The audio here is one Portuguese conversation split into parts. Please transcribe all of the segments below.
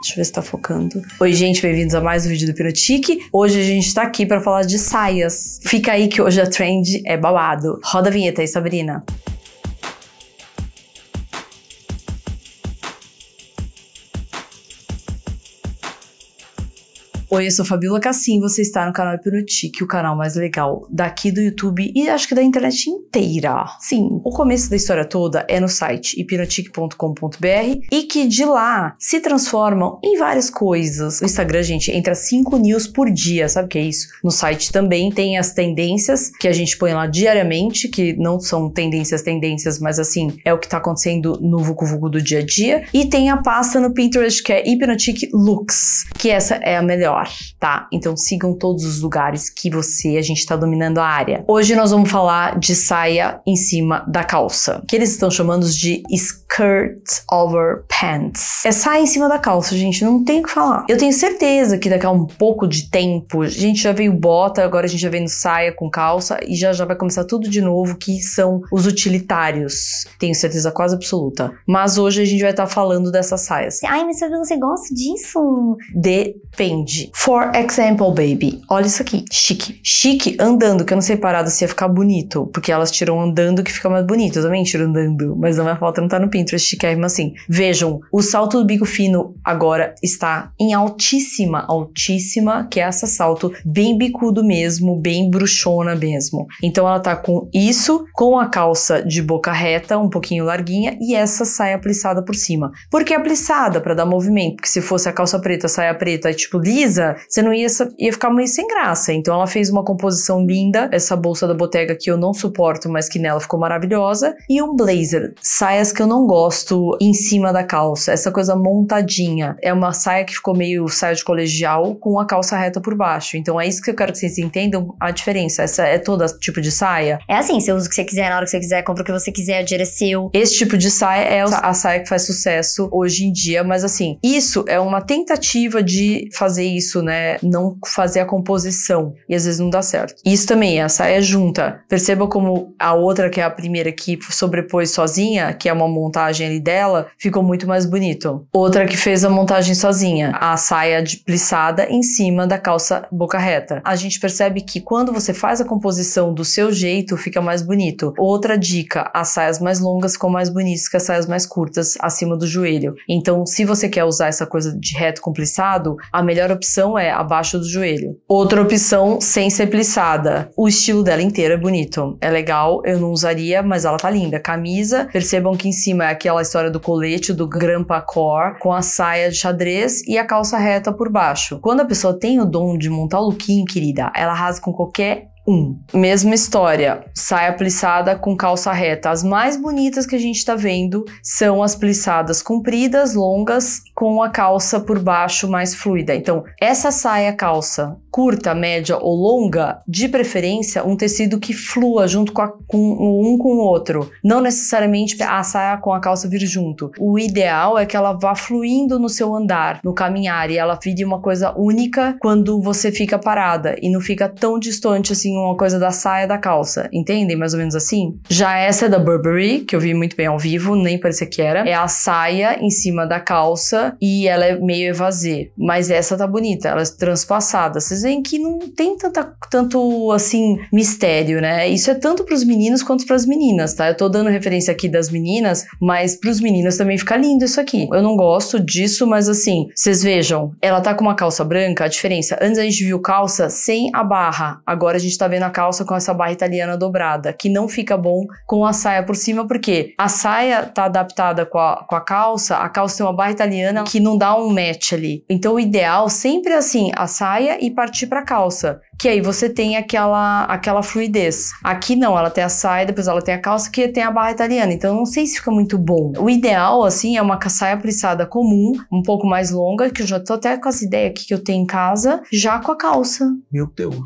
Deixa eu ver se tá focando. Oi, gente, bem-vindos a mais um vídeo do Pirotique. Hoje a gente tá aqui para falar de saias. Fica aí que hoje a trend é babado. Roda a vinheta aí, Sabrina. Música Oi, eu sou Fabiola Cassim, você está no canal Hipnotique, o canal mais legal daqui do YouTube e acho que da internet inteira. Sim, o começo da história toda é no site hipnotique.com.br e que de lá se transformam em várias coisas. O Instagram, gente, entra 5 news por dia, sabe o que é isso? No site também tem as tendências que a gente põe lá diariamente, que não são tendências, tendências, mas assim, é o que está acontecendo no Vucu Vucu do dia a dia. E tem a pasta no Pinterest que é Hipnotique Looks, que essa é a melhor tá? Então sigam todos os lugares que você, a gente está dominando a área. Hoje nós vamos falar de saia em cima da calça, que eles estão chamando de skirt over pants. É saia em cima da calça, gente, não tem o que falar. Eu tenho certeza que daqui a um pouco de tempo, a gente já veio bota, agora a gente já no saia com calça e já já vai começar tudo de novo, que são os utilitários. Tenho certeza quase absoluta. Mas hoje a gente vai estar tá falando dessas saias. Ai, mas você gosta disso? Depende. For example, baby. Olha isso aqui, chique. Chique andando, que eu não sei parado se ia ficar bonito, porque elas tiram andando que fica mais bonito. Eu também tiro andando, mas não, minha foto não tá no Pinterest, mesmo é assim. Vejam, o salto do bico fino agora está em altíssima, altíssima, que é essa salto bem bicudo mesmo, bem bruxona mesmo. Então ela tá com isso, com a calça de boca reta, um pouquinho larguinha, e essa saia plissada por cima. Por que plissada? para dar movimento, porque se fosse a calça preta, a saia preta, é tipo lisa, coisa, você não ia, ia ficar meio sem graça. Então ela fez uma composição linda, essa bolsa da Bottega que eu não suporto, mas que nela ficou maravilhosa, e um blazer, saias que eu não gosto em cima da calça, essa coisa montadinha. É uma saia que ficou meio saia de colegial com a calça reta por baixo. Então é isso que eu quero que vocês entendam a diferença. Essa é todo tipo de saia. É assim, você usa o que você quiser na hora que você quiser, compra o que você quiser, direceu. Esse tipo de saia é a saia que faz sucesso hoje em dia, mas assim, isso é uma tentativa de fazer isso isso, né? Não fazer a composição. E às vezes não dá certo. Isso também, a saia é junta. Perceba como a outra, que é a primeira que sobrepôs sozinha, que é uma montagem ali dela, ficou muito mais bonito. Outra que fez a montagem sozinha, a saia plissada em cima da calça boca reta. A gente percebe que quando você faz a composição do seu jeito, fica mais bonito. Outra dica, as saias mais longas ficam mais bonitas que as saias mais curtas acima do joelho. Então, se você quer usar essa coisa de reto com plissado a melhor opção opção é abaixo do joelho. Outra opção sem ser plissada. O estilo dela inteiro é bonito. É legal, eu não usaria, mas ela tá linda. Camisa, percebam que em cima é aquela história do colete, do grampa core, com a saia de xadrez e a calça reta por baixo. Quando a pessoa tem o dom de montar o lookinho, querida, ela arrasa com qualquer Mesma história, saia plissada com calça reta. As mais bonitas que a gente tá vendo são as plissadas compridas, longas, com a calça por baixo mais fluida. Então, essa saia calça curta, média ou longa, de preferência um tecido que flua junto com, a, com um com o outro. Não necessariamente a saia com a calça vir junto. O ideal é que ela vá fluindo no seu andar, no caminhar, e ela vire uma coisa única quando você fica parada e não fica tão distante assim uma coisa da saia da calça. Entendem? Mais ou menos assim? Já essa é da Burberry, que eu vi muito bem ao vivo, nem parecia que era. É a saia em cima da calça e ela é meio evasê. Mas essa tá bonita, ela é transpassada. Vocês veem que não tem tanta, tanto, assim, mistério, né? Isso é tanto pros meninos quanto pras meninas, tá? Eu tô dando referência aqui das meninas, mas pros meninos também fica lindo isso aqui. Eu não gosto disso, mas assim, vocês vejam, ela tá com uma calça branca, a diferença, antes a gente viu calça sem a barra, agora a gente tá vendo a calça com essa barra italiana dobrada, que não fica bom com a saia por cima, porque a saia tá adaptada com a, com a calça, a calça tem uma barra italiana que não dá um match ali. Então o ideal sempre é, assim, a saia e partir pra calça que aí você tem aquela, aquela fluidez. Aqui não, ela tem a saia, depois ela tem a calça, que tem a barra italiana, então não sei se fica muito bom. O ideal, assim, é uma saia plissada comum, um pouco mais longa, que eu já tô até com as ideias aqui que eu tenho em casa, já com a calça. Meu Deus.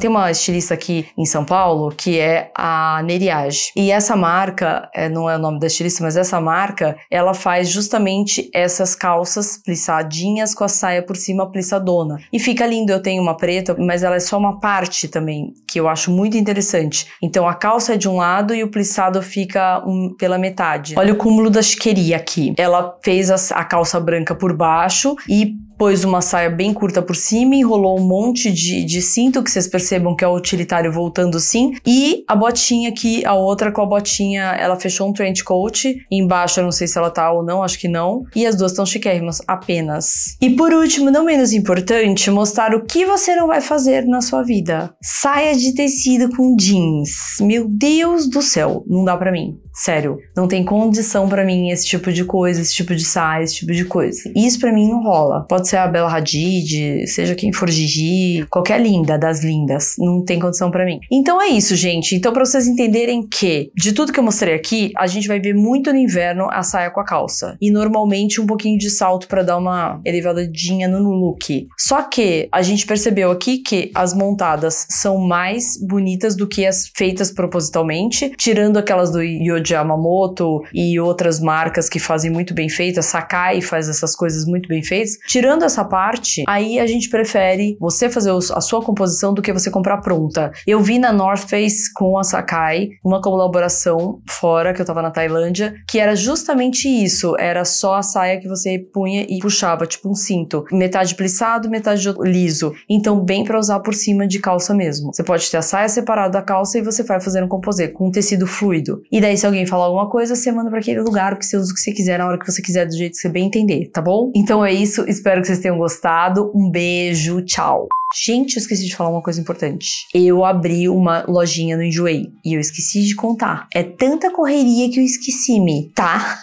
Tem uma estilista aqui em São Paulo, que é a Neriage. E essa marca, é, não é o nome da estilista, mas essa marca, ela faz justamente essas calças plissadinhas com a saia por cima plissadona. E fica lindo, eu tenho uma preta, mas ela é só uma parte também, que eu acho muito interessante. Então a calça é de um lado e o plissado fica um, pela metade. Olha o cúmulo da chiqueria aqui. Ela fez a, a calça branca por baixo e pôs uma saia bem curta por cima, enrolou um monte de, de cinto, que vocês percebam que é o utilitário voltando sim, e a botinha aqui, a outra com a botinha, ela fechou um trench coat, embaixo eu não sei se ela tá ou não, acho que não, e as duas estão chiquérrimas, apenas. E por último, não menos importante, mostrar o que você não vai fazer na sua vida. Saia de tecido com jeans. Meu Deus do céu, não dá para mim. Sério, não tem condição para mim esse tipo de coisa, esse tipo de saia, esse tipo de coisa. Isso para mim não rola. Pode ser a Bela Hadid, seja quem for Gigi, qualquer linda das lindas, não tem condição para mim. Então é isso, gente. Então para vocês entenderem que de tudo que eu mostrei aqui, a gente vai ver muito no inverno a saia com a calça e normalmente um pouquinho de salto para dar uma elevadinha no look. Só que a gente percebeu aqui que as montadas são mais bonitas do que as feitas propositalmente, tirando aquelas do Yoji Yamamoto e outras marcas que fazem muito bem feitas, Sakai faz essas coisas muito bem feitas. Tirando essa parte, aí a gente prefere você fazer a sua composição do que você comprar pronta. Eu vi na North Face com a Sakai uma colaboração fora que eu tava na Tailândia, que era justamente isso, era só a saia que você punha e puxava, tipo um cinto, metade plissado, metade liso. Então bem para usar por cima de calça mesmo. Você pode ter a saia separada da calça e você vai fazendo um composê com um tecido fluido. E daí se alguém falar alguma coisa, você manda para aquele lugar que você usa o que você quiser, na hora que você quiser, do jeito que você bem entender, tá bom? Então é isso, espero que vocês tenham gostado. Um beijo, tchau. Gente, eu esqueci de falar uma coisa importante. Eu abri uma lojinha no Enjoei e eu esqueci de contar. É tanta correria que eu esqueci-me, tá?